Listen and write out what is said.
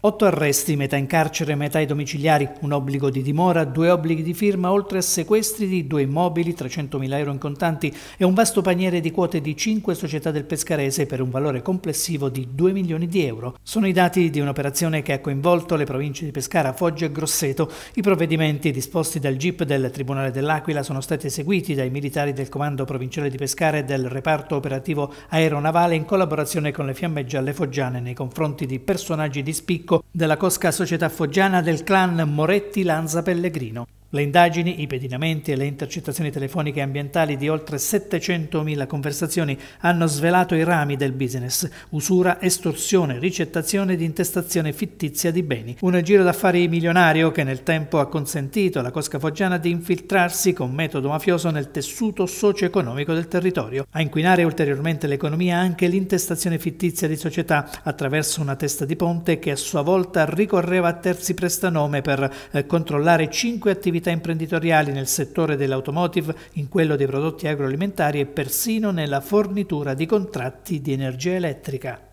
Otto arresti, metà in carcere, metà ai domiciliari, un obbligo di dimora, due obblighi di firma, oltre a sequestri di due immobili, 300.000 euro in contanti e un vasto paniere di quote di cinque società del Pescarese per un valore complessivo di 2 milioni di euro. Sono i dati di un'operazione che ha coinvolto le province di Pescara, Foggia e Grosseto. I provvedimenti disposti dal GIP del Tribunale dell'Aquila sono stati eseguiti dai militari del Comando Provinciale di Pescara e del Reparto Operativo Aeronavale in collaborazione con le Fiamme Gialle Foggiane nei confronti di personaggi di spicco Chicco della Cosca Società Foggiana del clan Moretti Lanza Pellegrino. Le indagini, i pedinamenti e le intercettazioni telefoniche e ambientali di oltre 700.000 conversazioni hanno svelato i rami del business, usura, estorsione, ricettazione ed intestazione fittizia di beni. Un giro d'affari milionario che nel tempo ha consentito alla Cosca Foggiana di infiltrarsi con metodo mafioso nel tessuto socio-economico del territorio. A inquinare ulteriormente l'economia anche l'intestazione fittizia di società attraverso una testa di ponte che a sua volta ricorreva a terzi prestanome per eh, controllare cinque attività attività imprenditoriali nel settore dell'automotive, in quello dei prodotti agroalimentari e persino nella fornitura di contratti di energia elettrica.